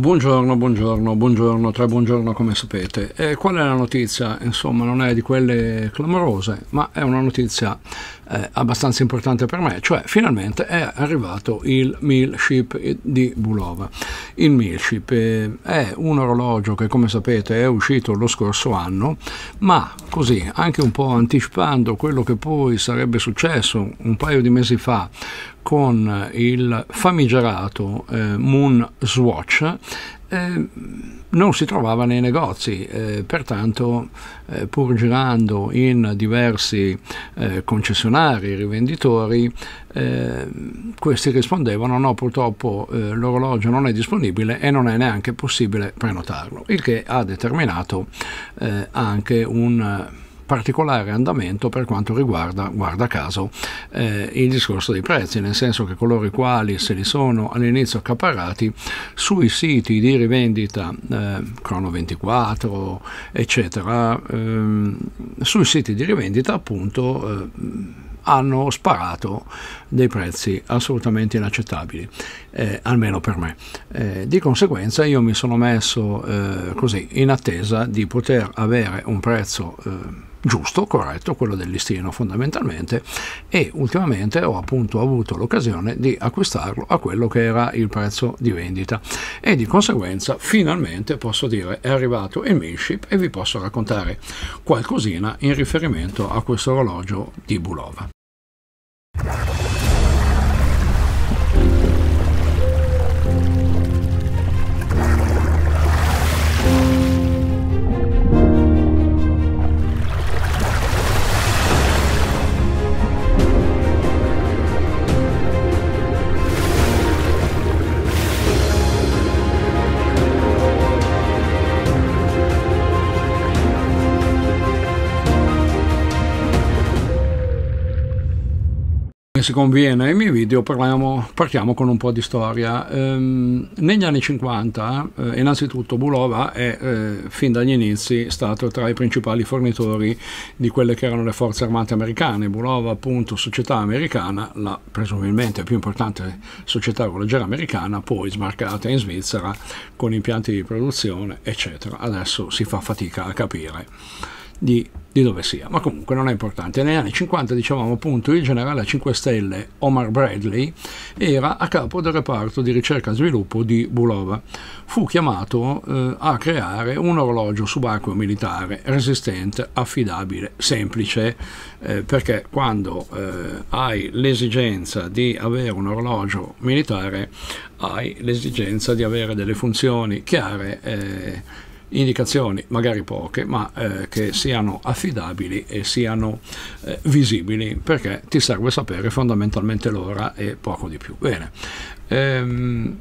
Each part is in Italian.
buongiorno, buongiorno, buongiorno, tre buongiorno come sapete. E eh, qual è la notizia? Insomma, non è di quelle clamorose, ma è una notizia eh, abbastanza importante per me, cioè finalmente è arrivato il Milship di Bulova. Il Milship eh, è un orologio che come sapete è uscito lo scorso anno, ma così anche un po' anticipando quello che poi sarebbe successo un paio di mesi fa con il famigerato eh, Moon Swatch Ehm, non si trovava nei negozi, eh, pertanto eh, pur girando in diversi eh, concessionari, rivenditori, ehm, questi rispondevano no purtroppo eh, l'orologio non è disponibile e non è neanche possibile prenotarlo, il che ha determinato eh, anche un particolare andamento per quanto riguarda, guarda caso, eh, il discorso dei prezzi, nel senso che coloro i quali se li sono all'inizio accaparrati sui siti di rivendita eh, Crono 24, eccetera, ehm, sui siti di rivendita appunto eh, hanno sparato dei prezzi assolutamente inaccettabili eh, almeno per me. Eh, di conseguenza io mi sono messo eh, così in attesa di poter avere un prezzo eh, giusto, corretto, quello del listino fondamentalmente e ultimamente ho appunto avuto l'occasione di acquistarlo a quello che era il prezzo di vendita e di conseguenza finalmente posso dire è arrivato il mainship e vi posso raccontare qualcosina in riferimento a questo orologio di Bulova. che si conviene ai miei video, parliamo, partiamo con un po' di storia. Ehm, negli anni 50, eh, innanzitutto, Bulova è eh, fin dagli inizi stato tra i principali fornitori di quelle che erano le forze armate americane. Bulova, appunto, società americana, la presumibilmente più importante società orologera americana, poi sbarcata in Svizzera con impianti di produzione, eccetera. Adesso si fa fatica a capire di, di dove sia, ma comunque non è importante. Negli anni 50, dicevamo appunto, il generale a 5 Stelle Omar Bradley era a capo del reparto di ricerca e sviluppo di Bulova. Fu chiamato eh, a creare un orologio subacqueo militare resistente, affidabile, semplice, eh, perché quando eh, hai l'esigenza di avere un orologio militare hai l'esigenza di avere delle funzioni chiare eh, indicazioni magari poche ma eh, che siano affidabili e siano eh, visibili perché ti serve sapere fondamentalmente l'ora e poco di più bene ehm,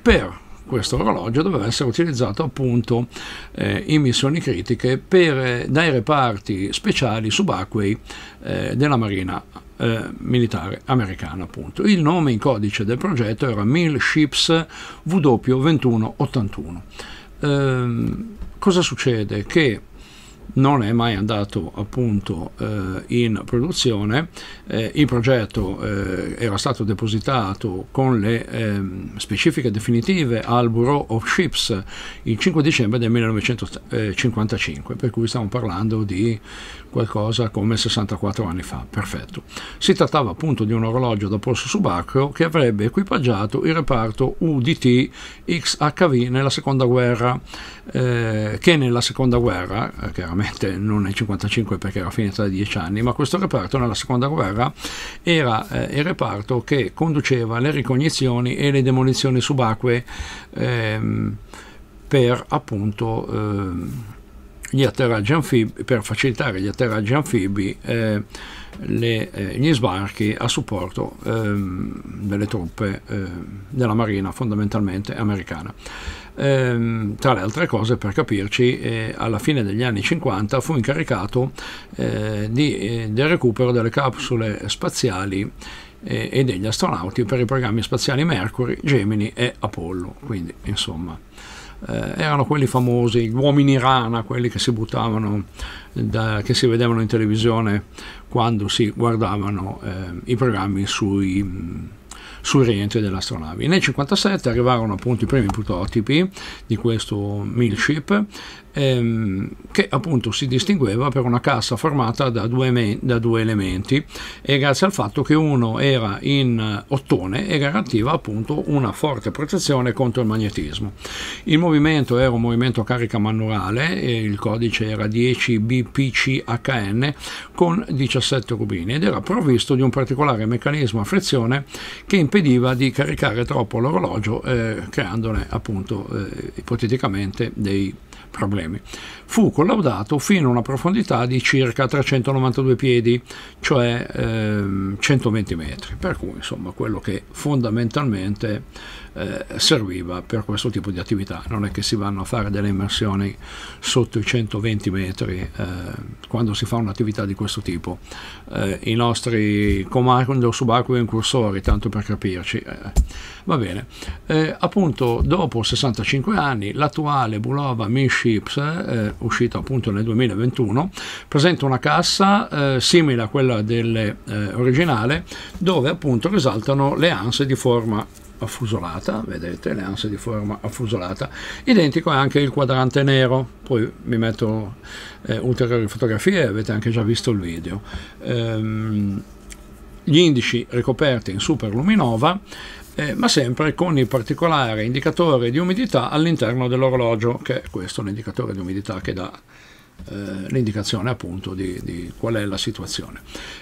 per questo orologio doveva essere utilizzato appunto eh, in missioni critiche per, eh, dai reparti speciali subacquei eh, della Marina eh, militare americana appunto. Il nome in codice del progetto era Mill Ships W2181. Ehm, cosa succede? Che non è mai andato appunto eh, in produzione, eh, il progetto eh, era stato depositato con le ehm, specifiche definitive al Bureau of Ships il 5 dicembre del 1955, per cui stiamo parlando di qualcosa come 64 anni fa, perfetto. Si trattava appunto di un orologio da polso subacqueo che avrebbe equipaggiato il reparto UDT XHV nella seconda guerra, eh, che nella seconda guerra, eh, che era chiaramente non nel 55 perché era finita da dieci anni, ma questo reparto nella seconda guerra era eh, il reparto che conduceva le ricognizioni e le demolizioni subacquee ehm, per appunto... Ehm, gli atterraggi anfibi, per facilitare gli atterraggi anfibi eh, le, eh, gli sbarchi a supporto eh, delle truppe eh, della marina fondamentalmente americana. Ehm, tra le altre cose, per capirci, eh, alla fine degli anni 50 fu incaricato eh, di, del recupero delle capsule spaziali e degli astronauti per i programmi spaziali Mercury, Gemini e Apollo. Quindi, insomma eh, erano quelli famosi, gli uomini rana, quelli che si buttavano, da, che si vedevano in televisione quando si guardavano eh, i programmi sui sui rientri dell'astronave. Nel 1957 arrivarono appunto i primi prototipi di questo Milship ehm, che appunto si distingueva per una cassa formata da due, da due, elementi e grazie al fatto che uno era in ottone e garantiva appunto una forte protezione contro il magnetismo. Il movimento era un movimento a carica manuale, il codice era 10 BPCHN con 17 rubini ed era provvisto di un particolare meccanismo a frizione che impediva di caricare troppo l'orologio eh, creandone appunto eh, ipoteticamente dei problemi. Fu collaudato fino a una profondità di circa 392 piedi, cioè eh, 120 metri, per cui insomma quello che fondamentalmente eh, serviva per questo tipo di attività, non è che si vanno a fare delle immersioni sotto i 120 metri eh, quando si fa un'attività di questo tipo. Eh, I nostri comando subacquei incursori, tanto per capirci, eh, va bene. Eh, appunto, dopo 65 anni, l'attuale Bulova Minships, eh, uscita appunto nel 2021, presenta una cassa eh, simile a quella del, originale, dove appunto risaltano le anse di forma affusolata, vedete le anse di forma affusolata, identico è anche il quadrante nero, poi mi metto eh, ulteriori fotografie, avete anche già visto il video. Ehm, gli indici ricoperti in superluminova, eh, ma sempre con il particolare indicatore di umidità all'interno dell'orologio, che è questo l'indicatore di umidità che dà eh, l'indicazione appunto di, di, qual è la situazione.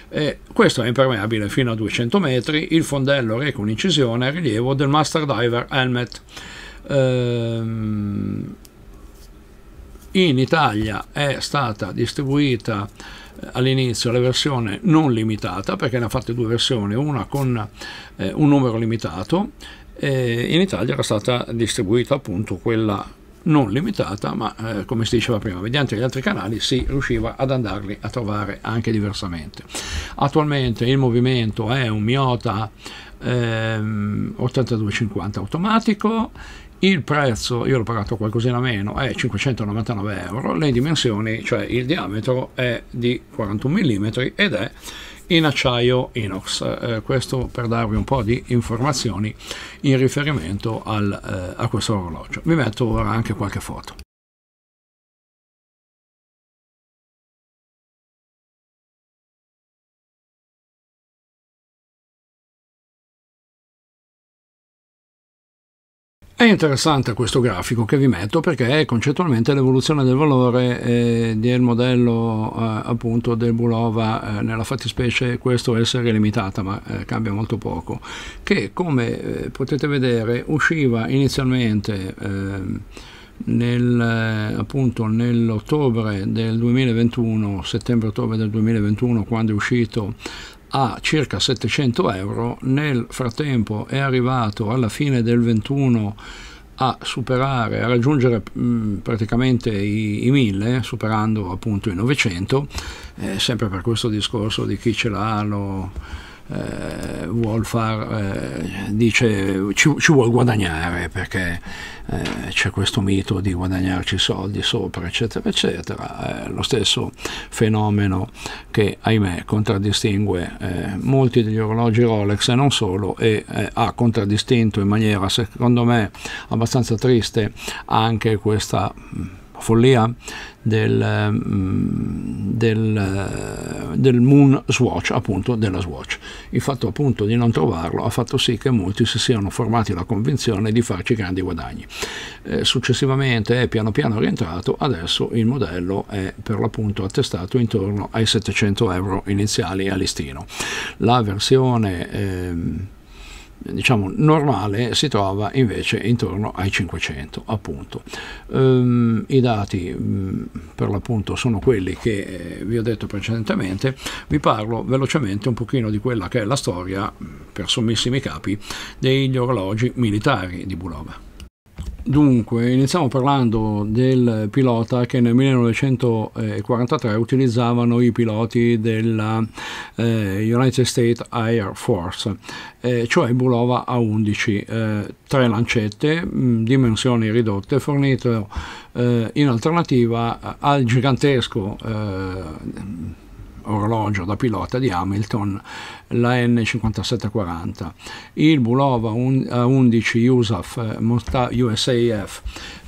E questo è impermeabile fino a 200 metri, il fondello reca un'incisione a rilievo del Master Diver Helmet. Ehm, in Italia è stata distribuita eh, all'inizio la versione non limitata perché ne ha fatte due versioni, una con eh, un numero limitato e in Italia era stata distribuita appunto quella non limitata, ma eh, come si diceva prima, mediante gli altri canali si riusciva ad andarli a trovare anche diversamente. Attualmente il movimento è un Miota ehm, 8250 automatico, il prezzo, io l'ho pagato qualcosina meno, è 599 euro, le dimensioni, cioè il diametro è di 41 mm ed è in acciaio inox. Eh, questo per darvi un po' di informazioni in riferimento al, eh, a questo orologio. Vi metto ora anche qualche foto. interessante questo grafico che vi metto perché è concettualmente l'evoluzione del valore eh, del modello eh, appunto del Bulova, eh, nella fattispecie questo essere limitata ma eh, cambia molto poco, che come eh, potete vedere usciva inizialmente ehm, nel, eh, appunto nell'ottobre del 2021, settembre-ottobre del 2021 quando è uscito a circa 700 euro, nel frattempo è arrivato alla fine del 21 a superare, a raggiungere mh, mm, praticamente i, i 1000, superando appunto i 900, eh, sempre per questo discorso di chi ce l'ha lo eh, vuol far, eh, dice ci, ci vuol guadagnare perché eh, c'è questo mito di guadagnarci soldi sopra, eccetera, eccetera. Eh, lo stesso fenomeno che, ahimè, contraddistingue eh, molti degli orologi Rolex e non solo, e eh, ha contraddistinto in maniera, secondo me, abbastanza triste anche questa mm, follia del, mm, del del Moon Swatch, appunto della Swatch. Il fatto appunto di non trovarlo ha fatto sì che molti si siano formati la convinzione di farci grandi guadagni. Eh, successivamente è piano piano rientrato, adesso il modello è per l'appunto attestato intorno ai 700 euro iniziali a listino. La versione... Ehm, diciamo, normale si trova invece intorno ai 500 appunto. Um, I dati um, per l'appunto sono quelli che eh, vi ho detto precedentemente, vi parlo velocemente un pochino di quella che è la storia, per sommissimi capi, degli orologi militari di Bulova. Dunque, iniziamo parlando del pilota che nel 1943 utilizzavano i piloti della eh, United States Air Force, eh, cioè Bulova A11, eh, tre lancette, mh, mm, dimensioni ridotte, fornito eh, in alternativa al gigantesco eh, orologio da pilota di Hamilton, la N5740. Il Bulova 11 USAF, USAF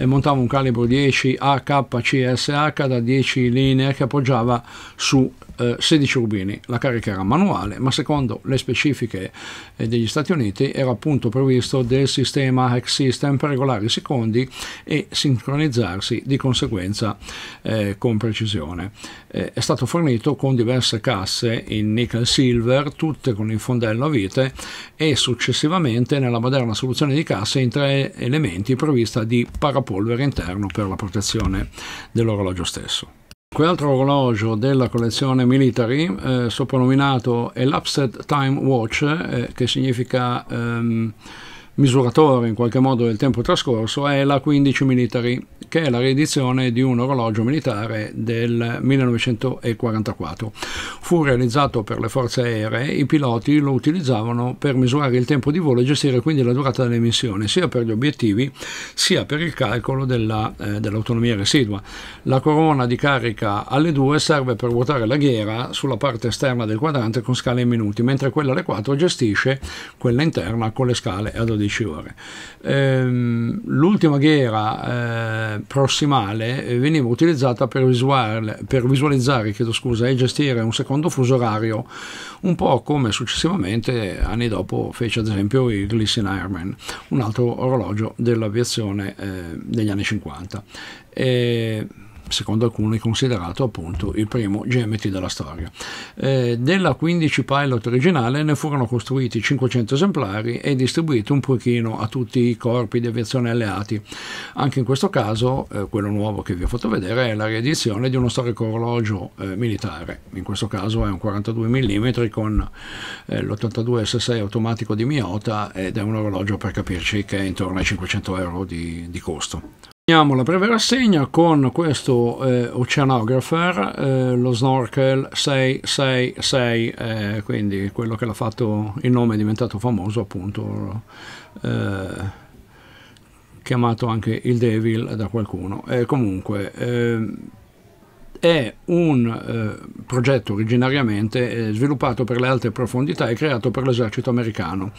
montava un calibro 10 AKCSH da 10 linee che appoggiava su 16 eh, rubini. La carica era manuale, ma secondo le specifiche eh, degli Stati Uniti era appunto previsto del sistema Hex System per regolare i secondi e sincronizzarsi di conseguenza eh, con precisione. Eh, è stato fornito con diverse casse in nickel silver, tutte con il fondello a vite e successivamente nella moderna soluzione di casse in tre elementi prevista di parapolvere interno per la protezione dell'orologio stesso altro orologio della collezione military, eh, soprannominato Elapsed Time Watch, eh, che significa... Ehm, misuratore in qualche modo del tempo trascorso è la 15 Military, che è la riedizione di un orologio militare del 1944. Fu realizzato per le forze aeree, i piloti lo utilizzavano per misurare il tempo di volo e gestire quindi la durata delle missioni, sia per gli obiettivi sia per il calcolo della, eh, dell'autonomia residua. La corona di carica alle 2 serve per ruotare la ghiera sulla parte esterna del quadrante con scale in minuti, mentre quella alle 4 gestisce quella interna con le scale ad 12 12 ore. Ehm, l'ultima ghiera eh, prossimale veniva utilizzata per, visual, per visualizzare scusa, e gestire un secondo fuso orario, un po' come successivamente, anni dopo, fece ad esempio il Gleason Ironman, un altro orologio dell'aviazione eh, degli anni 50. E, secondo alcuni considerato appunto il primo GMT della storia. Eh, della 15 Pilot originale ne furono costruiti 500 esemplari e distribuiti un pochino a tutti i corpi di aviazione alleati. Anche in questo caso eh, quello nuovo che vi ho fatto vedere è la riedizione di uno storico orologio eh, militare, in questo caso è un 42 mm con eh, l'82 SSI automatico di Miyota ed è un orologio per capirci che è intorno ai 500 euro di, di costo. Terminiamo la breve rassegna con questo eh, oceanographer, eh, lo snorkel 666, eh, quindi quello che l'ha fatto, il nome è diventato famoso appunto, eh, chiamato anche il Devil da qualcuno. Eh, comunque eh, è un eh, progetto originariamente eh, sviluppato per le alte profondità e creato per l'esercito americano,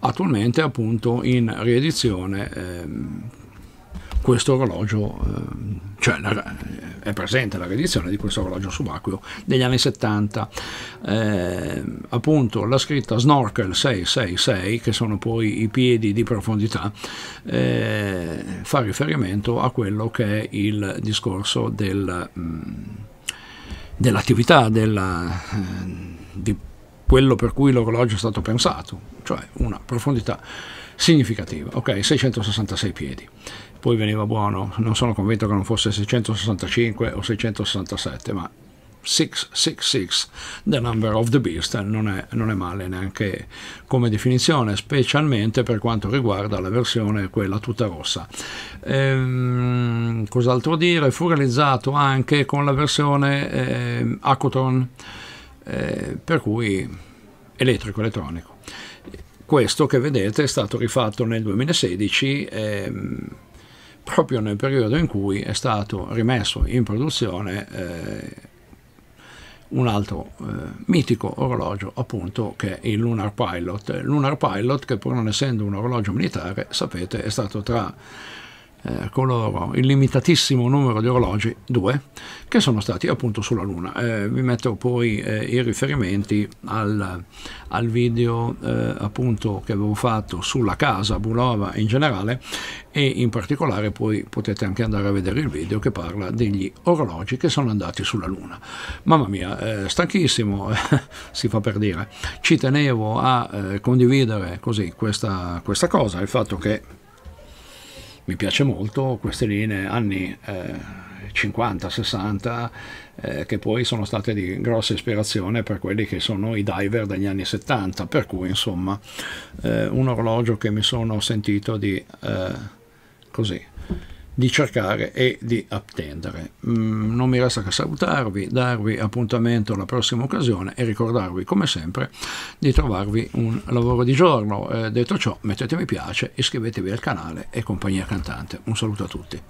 attualmente appunto in riedizione. Eh, questo orologio, eh, cioè la, è presente la redizione di questo orologio subacqueo degli anni 70. Eh, appunto la scritta Snorkel 666, che sono poi i piedi di profondità, eh, fa riferimento a quello che è il discorso del, mm, dell'attività, della, eh, di quello per cui l'orologio è stato pensato, cioè una profondità significativa, ok, 666 piedi poi veniva buono, non sono convinto che non fosse 665 o 667, ma 666, The Number of the Beast, non è, non è, male neanche come definizione, specialmente per quanto riguarda la versione quella tutta rossa. Ehm, cos'altro dire? Fu realizzato anche con la versione eh, Acutron, eh, per cui elettrico-elettronico. Questo che vedete è stato rifatto nel 2016. Ehm, proprio nel periodo in cui è stato rimesso in produzione eh, un altro eh, mitico orologio appunto che è il Lunar Pilot. Lunar Pilot che pur non essendo un orologio militare sapete è stato tra eh, con loro il limitatissimo numero di orologi, due, che sono stati appunto sulla Luna. Eh, vi metto poi eh, i riferimenti al, al video eh, appunto che avevo fatto sulla casa Bulova in generale e in particolare poi potete anche andare a vedere il video che parla degli orologi che sono andati sulla Luna. Mamma mia, eh, stanchissimo, si fa per dire. Ci tenevo a eh, condividere così questa, questa cosa, il fatto che mi piace molto, queste linee anni eh, 50-60 eh, che poi sono state di grossa ispirazione per quelli che sono i diver degli anni 70, per cui insomma eh, un orologio che mi sono sentito di eh, così di cercare e di attendere. Mm, non mi resta che salutarvi, darvi appuntamento alla prossima occasione e ricordarvi come sempre di trovarvi un lavoro di giorno. Eh, detto ciò mettete mi piace, iscrivetevi al canale e compagnia cantante. Un saluto a tutti.